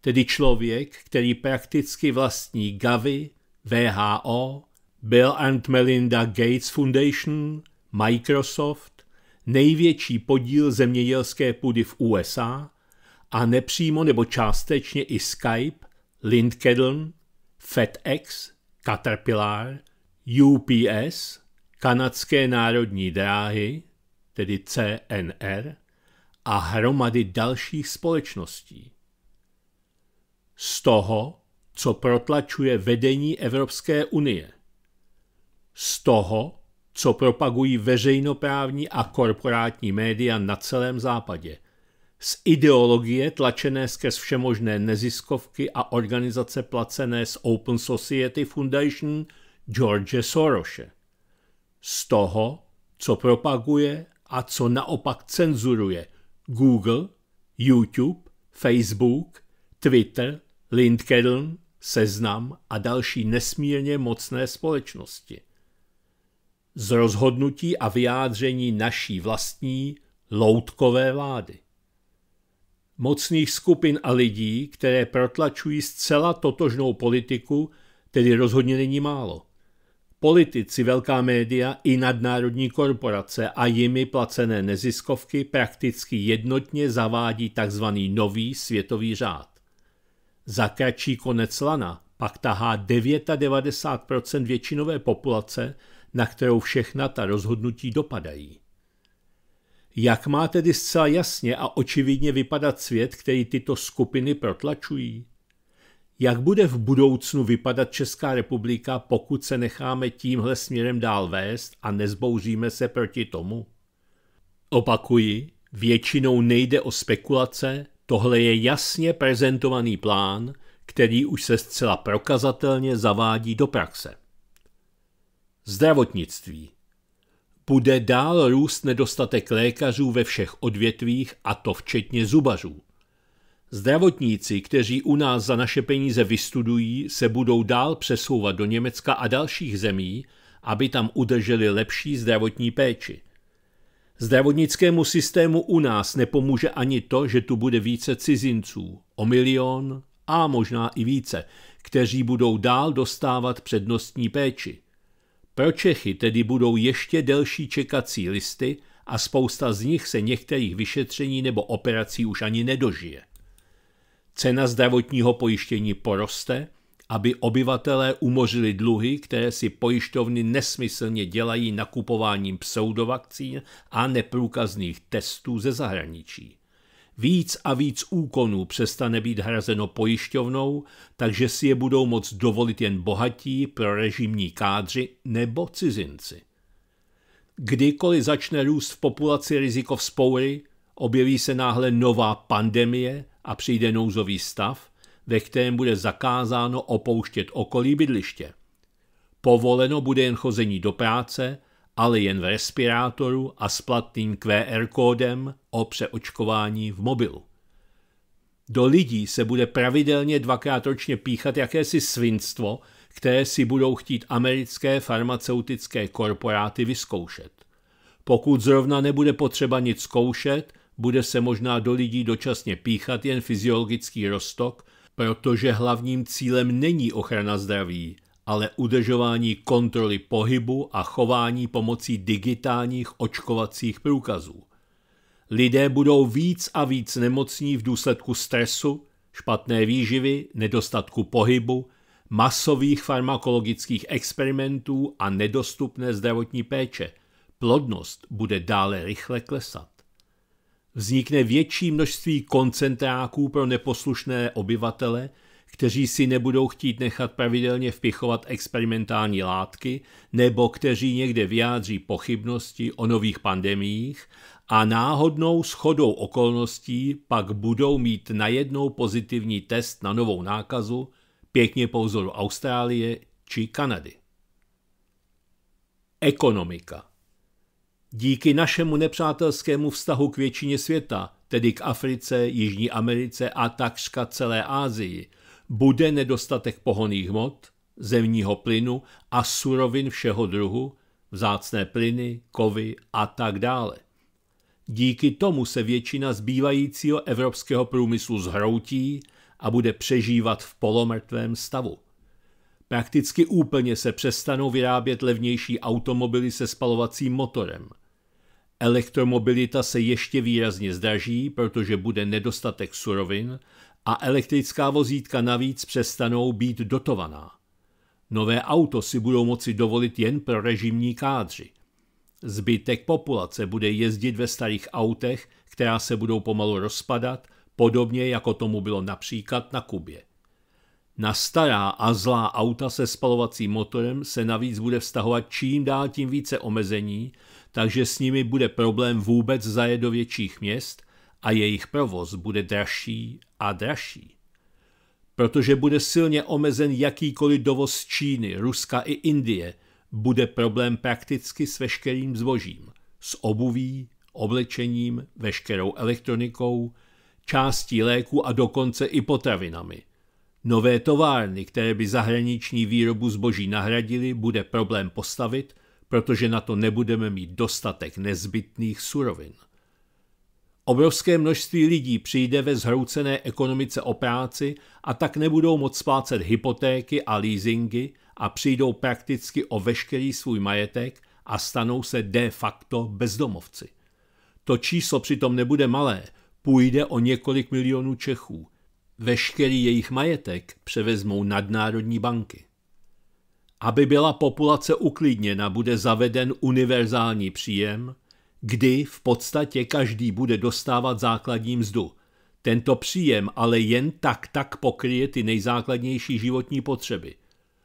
tedy člověk, který prakticky vlastní Gavi, WHO, Bill and Melinda Gates Foundation, Microsoft, největší podíl zemědělské půdy v USA a nepřímo nebo částečně i Skype, Lindkedln, FedEx, Caterpillar, UPS, Kanadské národní dráhy, tedy CNR, a hromady dalších společností. Z toho co protlačuje vedení Evropské unie. Z toho, co propagují veřejnoprávní a korporátní média na celém západě. Z ideologie tlačené skrz všemožné neziskovky a organizace placené z Open Society Foundation George Soroshe. Z toho, co propaguje a co naopak cenzuruje Google, YouTube, Facebook, Twitter, LinkedIn, Seznam a další nesmírně mocné společnosti. Z rozhodnutí a vyjádření naší vlastní loutkové vlády. Mocných skupin a lidí, které protlačují zcela totožnou politiku, tedy rozhodně není málo. Politici, velká média i nadnárodní korporace a jimi placené neziskovky prakticky jednotně zavádí tzv. nový světový řád. Za kratší konec lana pak tahá 99% většinové populace, na kterou všechna ta rozhodnutí dopadají. Jak má tedy zcela jasně a očividně vypadat svět, který tyto skupiny protlačují? Jak bude v budoucnu vypadat Česká republika, pokud se necháme tímhle směrem dál vést a nezbouříme se proti tomu? Opakuji, většinou nejde o spekulace, Tohle je jasně prezentovaný plán, který už se zcela prokazatelně zavádí do praxe. Zdravotnictví. Bude dál růst nedostatek lékařů ve všech odvětvích, a to včetně zubařů. Zdravotníci, kteří u nás za naše peníze vystudují, se budou dál přesouvat do Německa a dalších zemí, aby tam udrželi lepší zdravotní péči – Zdravotnickému systému u nás nepomůže ani to, že tu bude více cizinců, o milion a možná i více, kteří budou dál dostávat přednostní péči. Pro Čechy tedy budou ještě delší čekací listy a spousta z nich se některých vyšetření nebo operací už ani nedožije. Cena zdravotního pojištění poroste – aby obyvatelé umožili dluhy, které si pojišťovny nesmyslně dělají nakupováním pseudovakcín a neprůkazných testů ze zahraničí. Víc a víc úkonů přestane být hrazeno pojišťovnou, takže si je budou moct dovolit jen bohatí, režimní kádři nebo cizinci. Kdykoliv začne růst v populaci riziko vzpoury, objeví se náhle nová pandemie a přijde nouzový stav – ve kterém bude zakázáno opouštět okolí bydliště. Povoleno bude jen chození do práce, ale jen v respirátoru a s platným QR kódem o přeočkování v mobilu. Do lidí se bude pravidelně dvakrát ročně píchat jakési svinstvo, které si budou chtít americké farmaceutické korporáty vyzkoušet. Pokud zrovna nebude potřeba nic zkoušet, bude se možná do lidí dočasně píchat jen fyziologický roztok, protože hlavním cílem není ochrana zdraví, ale udržování kontroly pohybu a chování pomocí digitálních očkovacích průkazů. Lidé budou víc a víc nemocní v důsledku stresu, špatné výživy, nedostatku pohybu, masových farmakologických experimentů a nedostupné zdravotní péče. Plodnost bude dále rychle klesat vznikne větší množství koncentráků pro neposlušné obyvatele, kteří si nebudou chtít nechat pravidelně vpichovat experimentální látky nebo kteří někde vyjádří pochybnosti o nových pandemiích a náhodnou schodou okolností pak budou mít najednou pozitivní test na novou nákazu, pěkně po vzoru Austrálie či Kanady. Ekonomika – Díky našemu nepřátelskému vztahu k většině světa, tedy k Africe, Jižní Americe a takřka celé Ázii, bude nedostatek pohoných hmot, zemního plynu a surovin všeho druhu, vzácné plyny, kovy a tak dále. Díky tomu se většina zbývajícího evropského průmyslu zhroutí a bude přežívat v polomrtvém stavu. Prakticky úplně se přestanou vyrábět levnější automobily se spalovacím motorem – Elektromobilita se ještě výrazně zdraží, protože bude nedostatek surovin a elektrická vozítka navíc přestanou být dotovaná. Nové auto si budou moci dovolit jen pro režimní kádři. Zbytek populace bude jezdit ve starých autech, která se budou pomalu rozpadat, podobně jako tomu bylo například na Kubě. Na stará a zlá auta se spalovacím motorem se navíc bude vztahovat čím dál tím více omezení, takže s nimi bude problém vůbec zajet do větších měst a jejich provoz bude dražší a dražší. Protože bude silně omezen jakýkoliv dovoz Číny, Ruska i Indie, bude problém prakticky s veškerým zbožím, s obuví, oblečením, veškerou elektronikou, částí léku a dokonce i potravinami. Nové továrny, které by zahraniční výrobu zboží nahradily, bude problém postavit – protože na to nebudeme mít dostatek nezbytných surovin. Obrovské množství lidí přijde ve zhroucené ekonomice o práci a tak nebudou moc splácet hypotéky a leasingy a přijdou prakticky o veškerý svůj majetek a stanou se de facto bezdomovci. To číslo přitom nebude malé, půjde o několik milionů Čechů. Veškerý jejich majetek převezmou nadnárodní banky. Aby byla populace uklidněna, bude zaveden univerzální příjem, kdy v podstatě každý bude dostávat základní mzdu. Tento příjem ale jen tak tak pokryje ty nejzákladnější životní potřeby.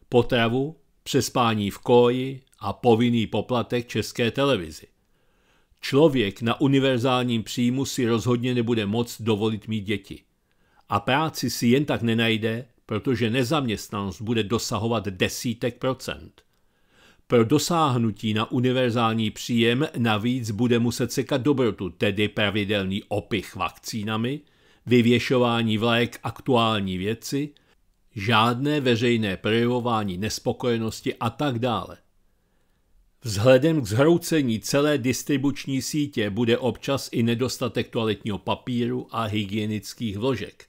Potravu, přespání v koji a povinný poplatek české televizi. Člověk na univerzálním příjmu si rozhodně nebude moc dovolit mít děti. A práci si jen tak nenajde, protože nezaměstnanost bude dosahovat desítek procent. Pro dosáhnutí na univerzální příjem navíc bude muset sekat dobrotu, tedy pravidelný opich vakcínami, vyvěšování vlajek aktuální věci, žádné veřejné projevování nespokojenosti a tak dále. Vzhledem k zhroucení celé distribuční sítě bude občas i nedostatek toaletního papíru a hygienických vložek.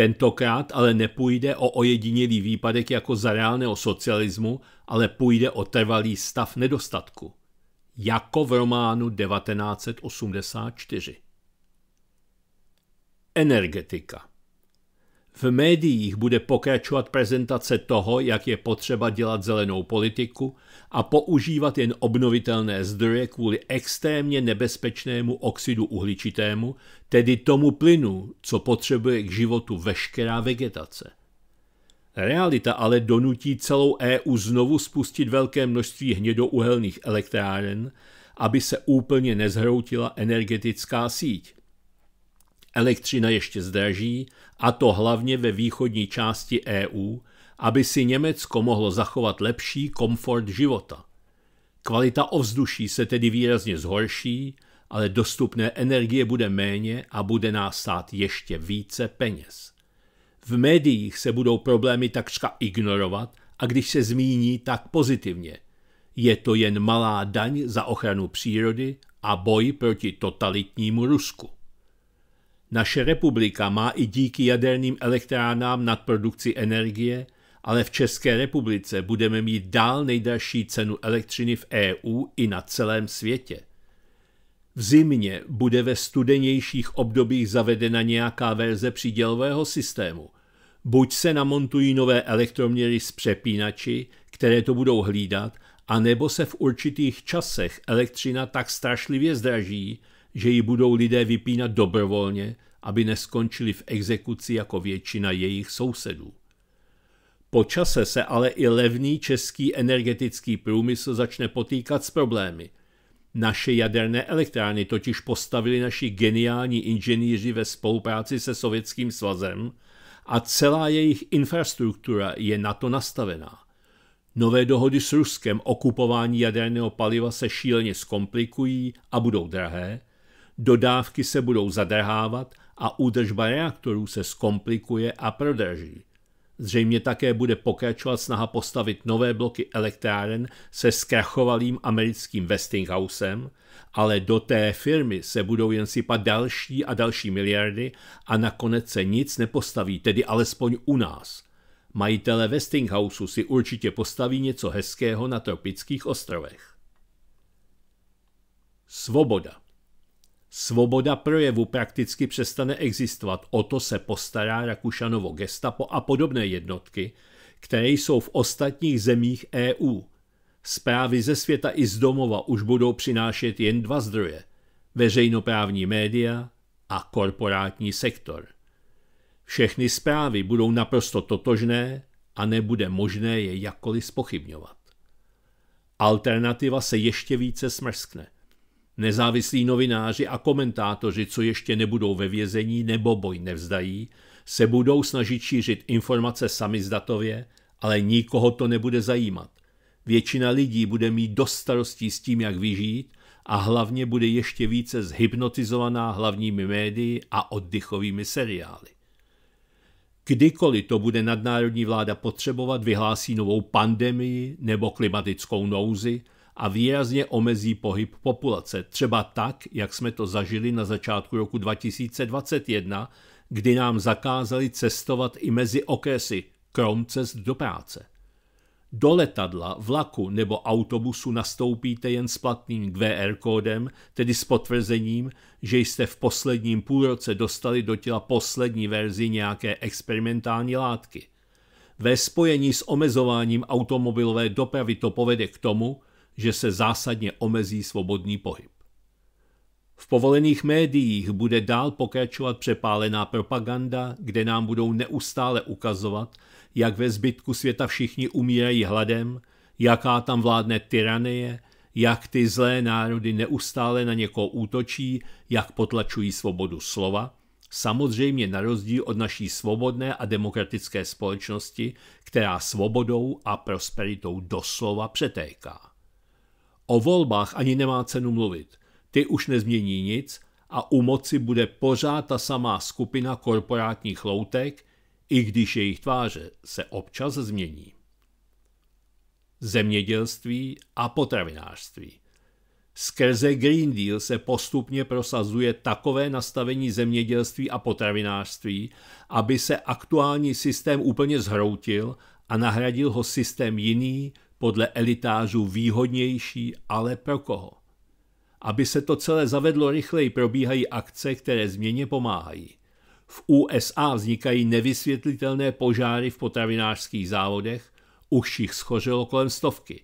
Tentokrát ale nepůjde o ojedinělý výpadek jako za reálného socialismu, ale půjde o trvalý stav nedostatku. Jako v románu 1984. Energetika. V médiích bude pokračovat prezentace toho, jak je potřeba dělat zelenou politiku – a používat jen obnovitelné zdroje kvůli extrémně nebezpečnému oxidu uhličitému, tedy tomu plynu, co potřebuje k životu veškerá vegetace. Realita ale donutí celou EU znovu spustit velké množství hnědouhelných elektráren, aby se úplně nezhroutila energetická síť. Elektřina ještě zdraží, a to hlavně ve východní části EU, aby si Německo mohlo zachovat lepší komfort života. Kvalita ovzduší se tedy výrazně zhorší, ale dostupné energie bude méně a bude nás stát ještě více peněz. V médiích se budou problémy takřka ignorovat a když se zmíní, tak pozitivně. Je to jen malá daň za ochranu přírody a boj proti totalitnímu Rusku. Naše republika má i díky jaderným elektrárnám nad produkci energie – ale v České republice budeme mít dál nejdražší cenu elektřiny v EU i na celém světě. V zimě bude ve studenějších obdobích zavedena nějaká verze přídělového systému. Buď se namontují nové elektroměry s přepínači, které to budou hlídat, anebo se v určitých časech elektřina tak strašlivě zdraží, že ji budou lidé vypínat dobrovolně, aby neskončili v exekuci jako většina jejich sousedů. Po čase se ale i levný český energetický průmysl začne potýkat s problémy. Naše jaderné elektrárny totiž postavili naši geniální inženýři ve spolupráci se Sovětským svazem a celá jejich infrastruktura je na to nastavená. Nové dohody s Ruskem o kupování jaderného paliva se šíleně zkomplikují a budou drahé, dodávky se budou zadrhávat a údržba reaktorů se zkomplikuje a prodraží. Zřejmě také bude pokračovat snaha postavit nové bloky elektráren se zkrachovalým americkým Westinghousem, ale do té firmy se budou jen sypat další a další miliardy a nakonec se nic nepostaví, tedy alespoň u nás. Majitele Westinghouse si určitě postaví něco hezkého na tropických ostrovech. Svoboda Svoboda projevu prakticky přestane existovat, o to se postará Rakušanovo gestapo a podobné jednotky, které jsou v ostatních zemích EU. Zprávy ze světa i z domova už budou přinášet jen dva zdroje – veřejnoprávní média a korporátní sektor. Všechny zprávy budou naprosto totožné a nebude možné je jakkoliv spochybňovat. Alternativa se ještě více smrskne – Nezávislí novináři a komentátoři, co ještě nebudou ve vězení nebo boj nevzdají, se budou snažit šířit informace sami zdatově, ale nikoho to nebude zajímat. Většina lidí bude mít dost starostí s tím, jak vyžít a hlavně bude ještě více zhypnotizovaná hlavními médii a oddychovými seriály. Kdykoliv to bude nadnárodní vláda potřebovat, vyhlásí novou pandemii nebo klimatickou nouzi – a výrazně omezí pohyb populace, třeba tak, jak jsme to zažili na začátku roku 2021, kdy nám zakázali cestovat i mezi okresy, krom cest do práce. Do letadla, vlaku nebo autobusu nastoupíte jen s platným QR kódem, tedy s potvrzením, že jste v posledním půlroce dostali do těla poslední verzi nějaké experimentální látky. Ve spojení s omezováním automobilové dopravy to povede k tomu, že se zásadně omezí svobodný pohyb. V povolených médiích bude dál pokračovat přepálená propaganda, kde nám budou neustále ukazovat, jak ve zbytku světa všichni umírají hladem, jaká tam vládne tyranie, jak ty zlé národy neustále na někoho útočí, jak potlačují svobodu slova, samozřejmě na rozdíl od naší svobodné a demokratické společnosti, která svobodou a prosperitou doslova přetéká. O volbách ani nemá cenu mluvit. Ty už nezmění nic a u moci bude pořád ta samá skupina korporátních loutek, i když jejich tváře se občas změní. Zemědělství a potravinářství. Skrze Green Deal se postupně prosazuje takové nastavení zemědělství a potravinářství, aby se aktuální systém úplně zhroutil a nahradil ho systém jiný, podle elitářů výhodnější, ale pro koho? Aby se to celé zavedlo rychleji, probíhají akce, které změně pomáhají. V USA vznikají nevysvětlitelné požáry v potravinářských závodech, už jich schořelo kolem stovky.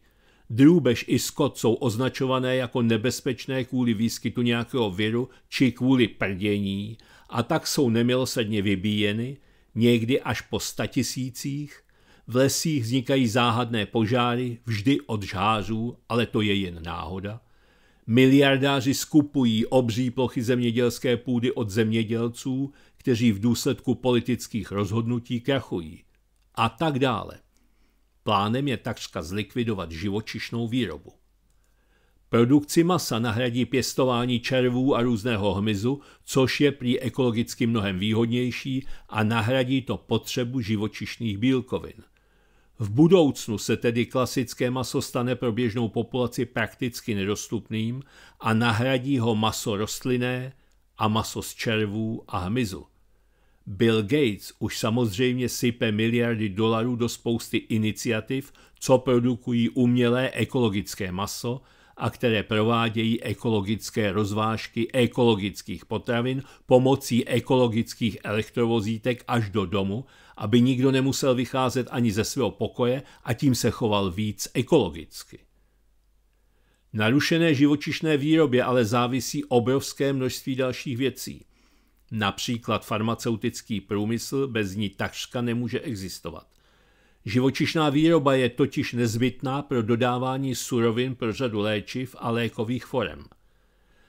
Drůbež i skot jsou označované jako nebezpečné kvůli výskytu nějakého viru či kvůli prdění a tak jsou nemilosrdně vybíjeny, někdy až po statisících, v lesích vznikají záhadné požáry, vždy od žhářů, ale to je jen náhoda. Miliardáři skupují obří plochy zemědělské půdy od zemědělců, kteří v důsledku politických rozhodnutí krachují. A tak dále. Plánem je takřka zlikvidovat živočišnou výrobu. Produkci masa nahradí pěstování červů a různého hmyzu, což je prý ekologicky mnohem výhodnější a nahradí to potřebu živočišných bílkovin – v budoucnu se tedy klasické maso stane pro běžnou populaci prakticky nedostupným a nahradí ho maso rostlinné a maso z červů a hmyzu. Bill Gates už samozřejmě sype miliardy dolarů do spousty iniciativ, co produkují umělé ekologické maso a které provádějí ekologické rozvážky ekologických potravin pomocí ekologických elektrovozítek až do domu aby nikdo nemusel vycházet ani ze svého pokoje a tím se choval víc ekologicky. Narušené živočišné výrobě ale závisí obrovské množství dalších věcí. Například farmaceutický průmysl bez ní takřka nemůže existovat. Živočišná výroba je totiž nezbytná pro dodávání surovin pro řadu léčiv a lékových forem.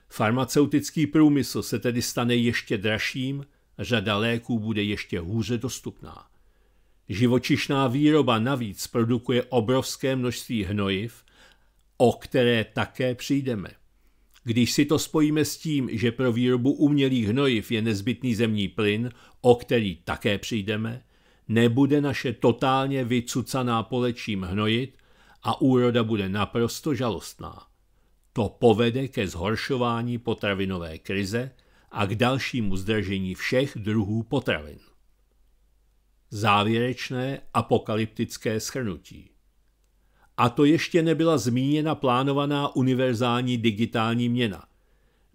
Farmaceutický průmysl se tedy stane ještě dražším, Řada léků bude ještě hůře dostupná. Živočišná výroba navíc produkuje obrovské množství hnojiv, o které také přijdeme. Když si to spojíme s tím, že pro výrobu umělých hnojiv je nezbytný zemní plyn, o který také přijdeme, nebude naše totálně vycucaná polečím hnojit a úroda bude naprosto žalostná. To povede ke zhoršování potravinové krize, a k dalšímu zdražení všech druhů potravin. Závěrečné apokalyptické schrnutí. A to ještě nebyla zmíněna plánovaná univerzální digitální měna.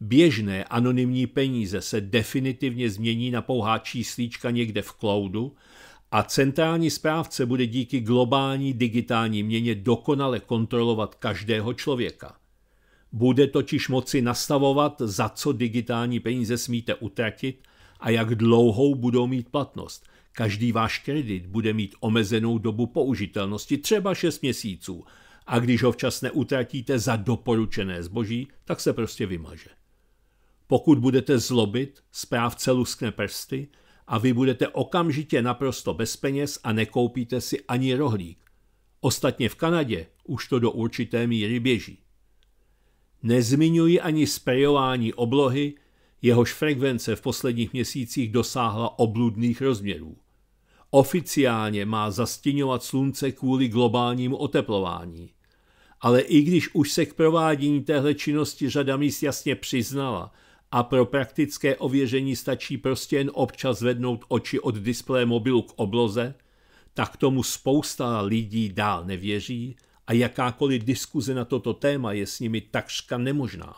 Běžné anonymní peníze se definitivně změní na pouhá číslíčka někde v cloudu a centrální správce bude díky globální digitální měně dokonale kontrolovat každého člověka. Bude totiž moci nastavovat, za co digitální peníze smíte utratit a jak dlouhou budou mít platnost. Každý váš kredit bude mít omezenou dobu použitelnosti, třeba 6 měsíců, a když ho včas neutratíte za doporučené zboží, tak se prostě vymaže. Pokud budete zlobit, správce luskne prsty a vy budete okamžitě naprosto bez peněz a nekoupíte si ani rohlík. Ostatně v Kanadě už to do určité míry běží. Nezmiňuji ani sprejování oblohy, jehož frekvence v posledních měsících dosáhla obludných rozměrů. Oficiálně má zastěňovat slunce kvůli globálnímu oteplování. Ale i když už se k provádění téhle činnosti řada míst jasně přiznala a pro praktické ověření stačí prostě jen občas zvednout oči od displeje mobilu k obloze, tak tomu spousta lidí dál nevěří a jakákoliv diskuze na toto téma je s nimi takřka nemožná.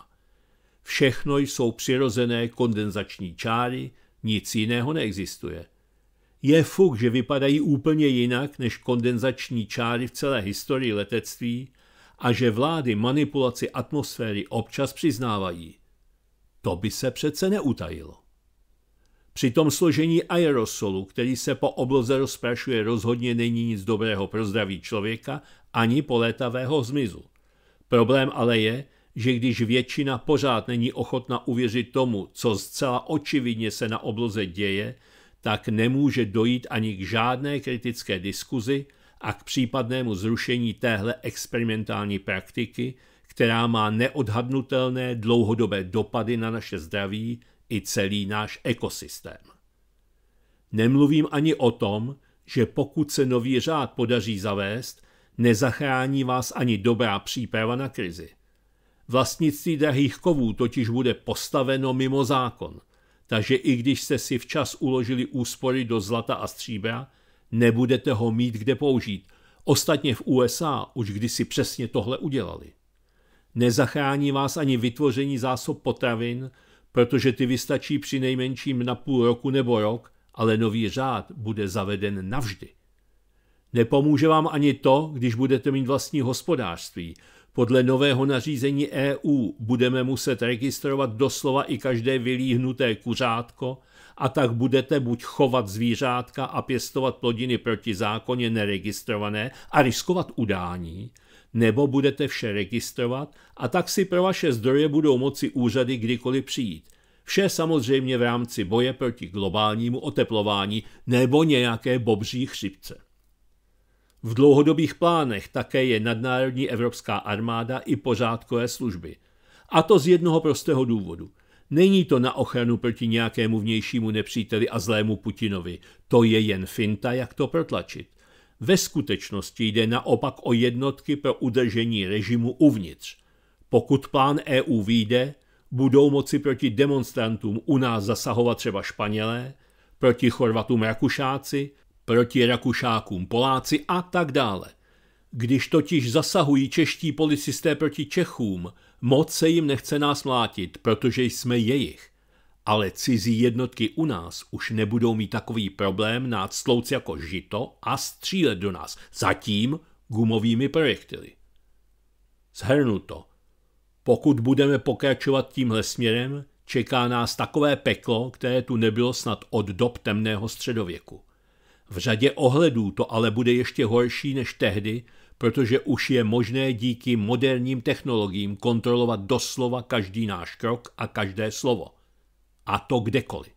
Všechno jsou přirozené kondenzační čáry, nic jiného neexistuje. Je fuk, že vypadají úplně jinak než kondenzační čáry v celé historii letectví a že vlády manipulaci atmosféry občas přiznávají. To by se přece neutajilo. Při tom složení aerosolu, který se po obloze rozprašuje, rozhodně není nic dobrého pro zdraví člověka ani polétavého zmizu. Problém ale je, že když většina pořád není ochotna uvěřit tomu, co zcela očividně se na obloze děje, tak nemůže dojít ani k žádné kritické diskuzi a k případnému zrušení téhle experimentální praktiky, která má neodhadnutelné dlouhodobé dopady na naše zdraví i celý náš ekosystém. Nemluvím ani o tom, že pokud se nový řád podaří zavést, nezachrání vás ani dobrá příprava na krizi. Vlastnictví drahých kovů totiž bude postaveno mimo zákon, takže i když jste si včas uložili úspory do zlata a stříbra, nebudete ho mít kde použít. Ostatně v USA už kdysi přesně tohle udělali. Nezachrání vás ani vytvoření zásob potravin, protože ty vystačí při nejmenším na půl roku nebo rok, ale nový řád bude zaveden navždy. Nepomůže vám ani to, když budete mít vlastní hospodářství. Podle nového nařízení EU budeme muset registrovat doslova i každé vylíhnuté kuřátko a tak budete buď chovat zvířátka a pěstovat plodiny proti zákoně neregistrované a riskovat udání, nebo budete vše registrovat a tak si pro vaše zdroje budou moci úřady kdykoliv přijít. Vše samozřejmě v rámci boje proti globálnímu oteplování nebo nějaké bobří chřipce. V dlouhodobých plánech také je nadnárodní evropská armáda i pořádkové služby. A to z jednoho prostého důvodu. Není to na ochranu proti nějakému vnějšímu nepříteli a zlému Putinovi. To je jen finta, jak to protlačit. Ve skutečnosti jde naopak o jednotky pro udržení režimu uvnitř. Pokud plán EU vyjde, budou moci proti demonstrantům u nás zasahovat třeba Španělé, proti Chorvatům Rakušáci, proti Rakušákům Poláci a tak dále. Když totiž zasahují čeští policisté proti Čechům, moc se jim nechce nás mlátit, protože jsme jejich ale cizí jednotky u nás už nebudou mít takový problém nát slouc jako žito a střílet do nás, zatím gumovými projektily. to. pokud budeme pokračovat tímhle směrem, čeká nás takové peklo, které tu nebylo snad od dob temného středověku. V řadě ohledů to ale bude ještě horší než tehdy, protože už je možné díky moderním technologiím kontrolovat doslova každý náš krok a každé slovo. A to kdekoliv.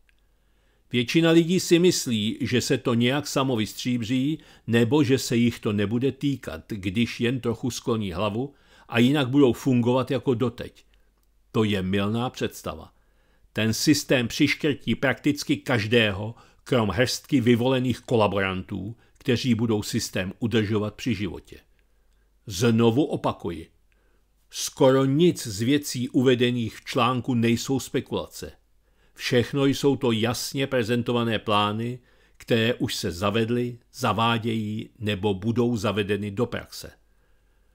Většina lidí si myslí, že se to nějak samo vystříbří, nebo že se jich to nebude týkat, když jen trochu skloní hlavu a jinak budou fungovat jako doteď. To je milná představa. Ten systém přiškrtí prakticky každého, krom hrstky vyvolených kolaborantů, kteří budou systém udržovat při životě. Znovu opakuji. Skoro nic z věcí uvedených v článku nejsou spekulace – Všechno jsou to jasně prezentované plány, které už se zavedly, zavádějí nebo budou zavedeny do praxe.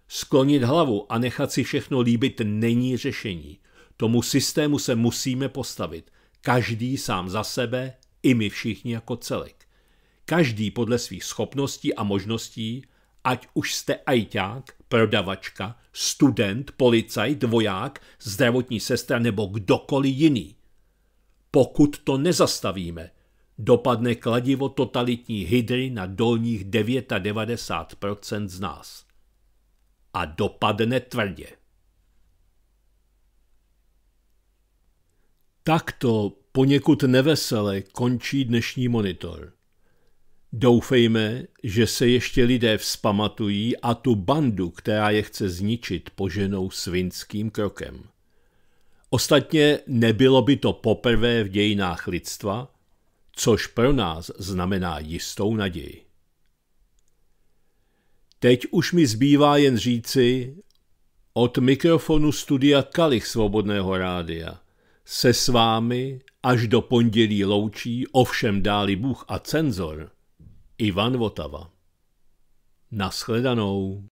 Sklonit hlavu a nechat si všechno líbit není řešení. Tomu systému se musíme postavit. Každý sám za sebe, i my všichni jako celek. Každý podle svých schopností a možností, ať už jste ajťák, prodavačka, student, policajt, voják, zdravotní sestra nebo kdokoliv jiný – pokud to nezastavíme, dopadne kladivo totalitní hydry na dolních 99% z nás. A dopadne tvrdě. Takto poněkud nevesele končí dnešní monitor. Doufejme, že se ještě lidé vzpamatují a tu bandu, která je chce zničit, poženou svinským krokem. Ostatně nebylo by to poprvé v dějinách lidstva, což pro nás znamená jistou naději. Teď už mi zbývá jen říci od mikrofonu studia Kalich Svobodného rádia se s vámi až do pondělí loučí ovšem dáli Bůh a cenzor Ivan Votava. Naschledanou.